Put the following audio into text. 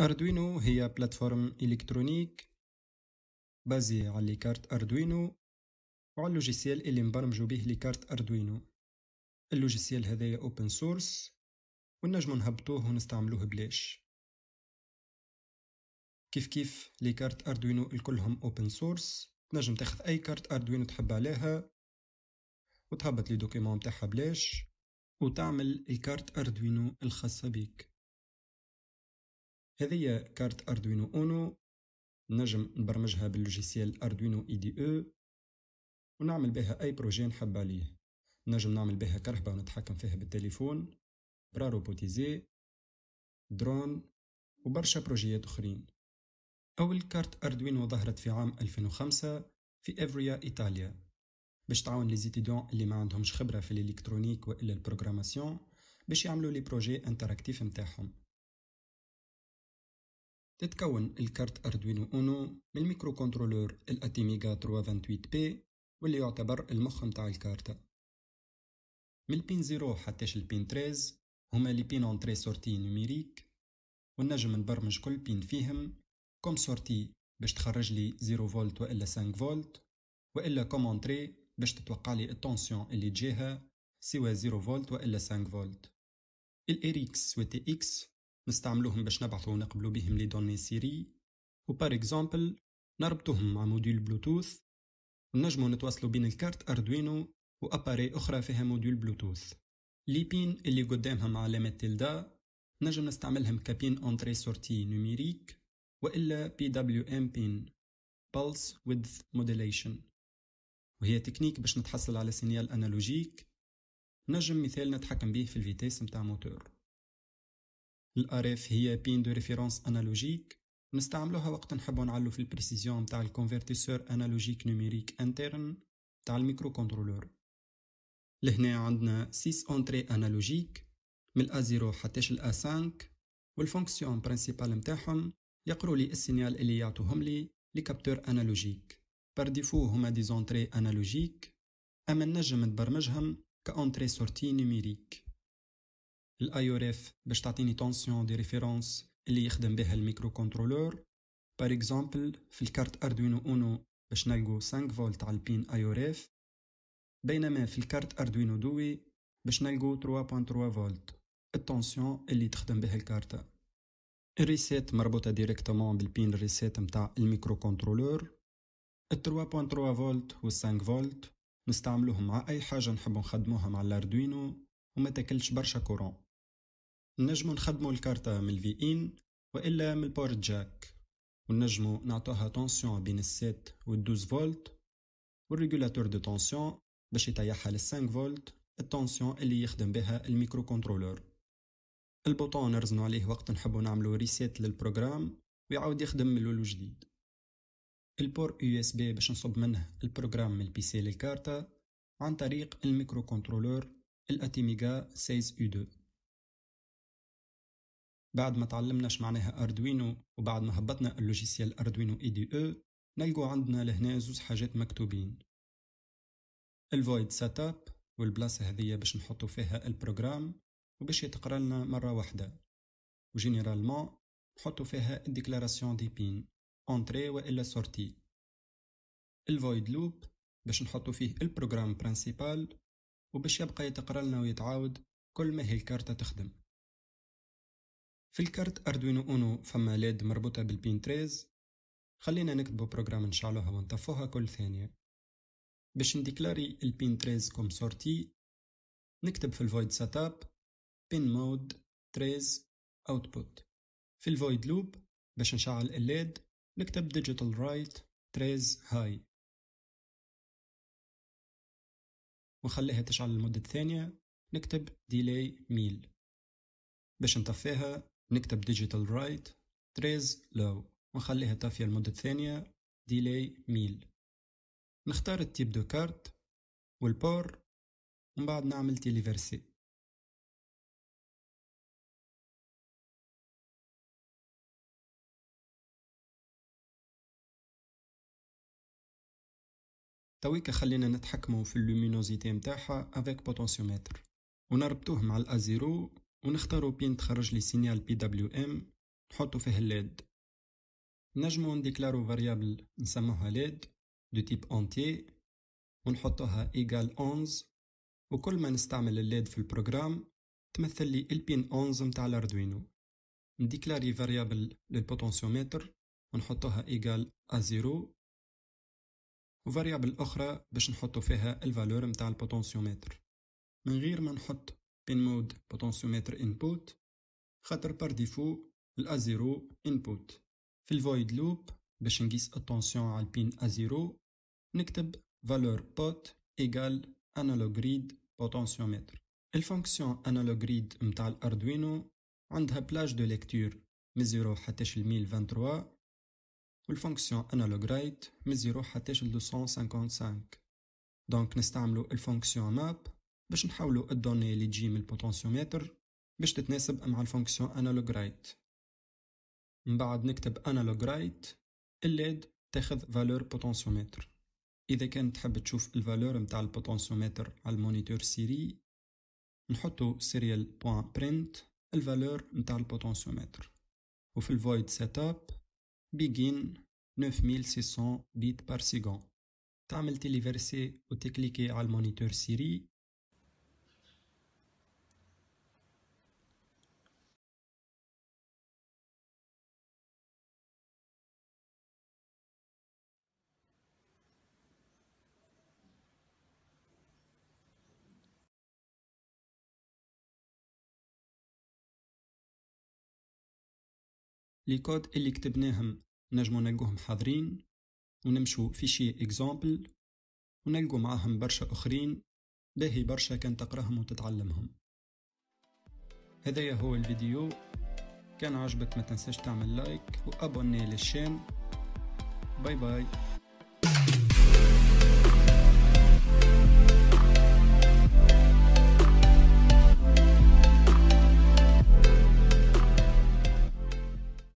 أردوينو هي بلاتفورم إلكترونيك بازي على كارت أردوينو وعلى اللوجيسيال اللي نبرمجو به لكارت أردوينو اللوجيسيال هذايا أوبن سورس ونجمو نهبطوه ونستعملوه بلاش كيف كيف لي كارت أردوينو الكلهم أوبن سورس تنجم تاخذ أي كارت أردوينو تحب عليها وتهبط لي دوكيمون تاعها بلاش وتعمل الكارت أردوينو الخاصة بيك هذه كارت اردوينو اونو نجم نبرمجها باللوجيسيال اردوينو اي دي او ونعمل بها اي بروجي نحب عليه نجم نعمل بها كرهبة ونتحكم فيها بالتليفون بوتيزي درون وبرشا بروجيات اخرين اول كارت اردوينو ظهرت في عام 2005 في افريا ايطاليا باش تعاون لي زيتيدون اللي ما عندهمش خبره في الالكترونيك والا البروغراماسيون باش يعملوا لي بروجي انتراكتيف نتاعهم تتكون الكارت أردوينو أونو من ميكروكونترولور الأتيميغا 328 بي واللي يعتبر المخ متاع الكارت من البين 0 حتى البين 13 هما لي بين اونتري سورتي نوميريك ونجم نبرمج كل بين فيهم كوم سورتي باش تخرج لي 0 فولت والا 5 فولت والا كوم اونتري باش تتوقع لي التونسيون اللي تجيها سوى 0 فولت والا 5 فولت الاريكس وتي اكس نستعملوهم باش نبعثو ونقبلو بهم لي دوني سيري بار اكزومبل نربطوهم مع موديول بلوتوث ونجمو نتواصلو بين الكارت اردوينو واباري اخرى فيها موديول بلوتوث لي بين اللي قدامها مع علامة تلدا نجم نستعملهم كبين اونتري سورتي نوميريك والا بي دبليو ام بين Pulse Width Modulation وهي تكنيك باش نتحصل على سينيال أنالوجيك نجم مثال نتحكم به في الفيتيس متاع موتور الاريف هي بين دو ريفيرونس انالوجيك نستعملوها وقت نحبو نعلو في البريسيزيون تاع الكونفرتيسور انالوجيك نوميريك انترن تاع الميكرو كنترولور لهنا عندنا 6 اونتري انالوجيك من 0 حتى الأ 5 والفونكسيون برينسيبال متاعهم يقروا لي السينيال اللي يعطوهم لي لي كابتور انالوجيك بار ديفو هما دي زونتري انالوجيك اما نجم نبرمجهم كاونتري سورتي نوميريك الاي او اف باش تعطيني تونسيون دي ريفيرونس اللي يخدم بها الميكرو كنترولور بار اكزومبل في الكارت اردوينو اونو باش نلقو 5 فولت على البين اي او اف بينما في الكارت اردوينو دوي باش نلقو 3.3 فولت التونسيون اللي تخدم بها الكارتة الريسيت مربوطة ديريكتومون بالبين الريسيت متاع الميكرو كنترولور ال 3.3 فولت و 5 فولت نستعملوهم مع اي حاجة نحب نخدموها مع الاردوينو وما تاكلش برشا كورون نجمو نخدمو الكارتة من الفي ان وإلا من البور جاك ونجمو نعطوها تونسيون بين السات والدوز فولت والريجولاتور دو تونسيون باش يطيحها للسانك فولت التونسيون اللي يخدم بها الميكرو كنترولور البوطون نرزنو عليه وقت نحبو نعملو ريسيت للبروغرام ويعاود يخدم من لولو جديد البور يو اس بي باش نصب منه البروغرام من البيسي للكارتا عن طريق الميكرو كنترولور الاتيميغا 16 u 2 بعد ما تعلمنا معناها اردوينو وبعد ما هبطنا اللوجيسيال اردوينو اي دي او نلقوا عندنا لهنا زوز حاجات مكتوبين الفويد سيت اب والبلاصة هذية باش نحطو فيها البروغرام وباش يتقرا لنا مرة واحدة وجينيرالمون نحطو فيها الديكلاراسيون دي بين انتري والا سورتي الفويد لوب باش نحطو فيه البروغرام برانسيبال وباش يبقى يتقرا لنا ويتعاود كل ما هي الكارتة تخدم في الكارت أردوينو أونو فما ليد مربوطة بالبين 13 خلينا نكتبو بروجرام نشعلوها ونطفوها كل ثانية باش نديكلاري البين 13 كوم سورتي نكتب في الفويد setup pin mode 13 output في الفويد loop باش نشعل الليد نكتب digital write 13 high ونخليها تشعل لمدة ثانية نكتب delay meal باش نطفيها نكتب ديجيتال رايت تريز لو ونخليها طافية لمدة ثانية ديلي ميل نختار التيب دو كارت والبور ومن بعد نعمل تيليفرسي تويكا خلينا نتحكمو في اللومينوزيتي متاعها افيك بوتونسيومتر ونربطوه مع الازيرو ونختارو بين تخرج لي سينيال بي دبليو ام نحطو فيه ليد نجمو نديكلارو فاريابل نسموها ليد دو تيب اونتي ونحطوها ايجال 11 وكل ما نستعمل الليد في البروغرام تمثل لي البين 11 متاع الاردوينو نديكلاري فاريابل للبوتنسيومتر ونحطوها ايجال ا0 وفاريابل اخرى باش نحطو فيها الفالور متاع البوتنسيومتر من غير ما نحط in mode potentiometer input خاطر بار ديفو ال الازيرو input في الفويد لوب باش نقيس التونسيون على البين ازيرو نكتب valeur pot ايكال analog read potentiometer الفونكسيون analog read متاع الاردوينو عندها بلاج دو ليكتور من 0 حتى 1023 والفونكسيون analog write من 0 حتى 255 دونك نستعملو الفونكسيون map باش نحولو الدوني اللي تجي من البوتنسيومتر باش تتناسب مع الفونكسيون انالوج رايت من بعد نكتب انالوج رايت الليد تاخذ فالور بوتنسيومتر اذا كان تحب تشوف الفالور متاع البوتنسيومتر على المونيتور سيري نحطو سيريال بوان برينت الفالور متاع البوتنسيومتر وفي الفويد سيت اب بيجين 9600 بيت بار سيكون تعمل تيليفرسي وتكليكي على المونيتور سيري لي كود اللي كتبناهم نجمو نلقوهم حاضرين ونمشو في شي اكزامبل ونلقو معاهم برشا اخرين باهي برشا كان تقراهم وتتعلمهم هذايا هو الفيديو كان عجبك ما تنساش تعمل لايك وابوني للشان باي باي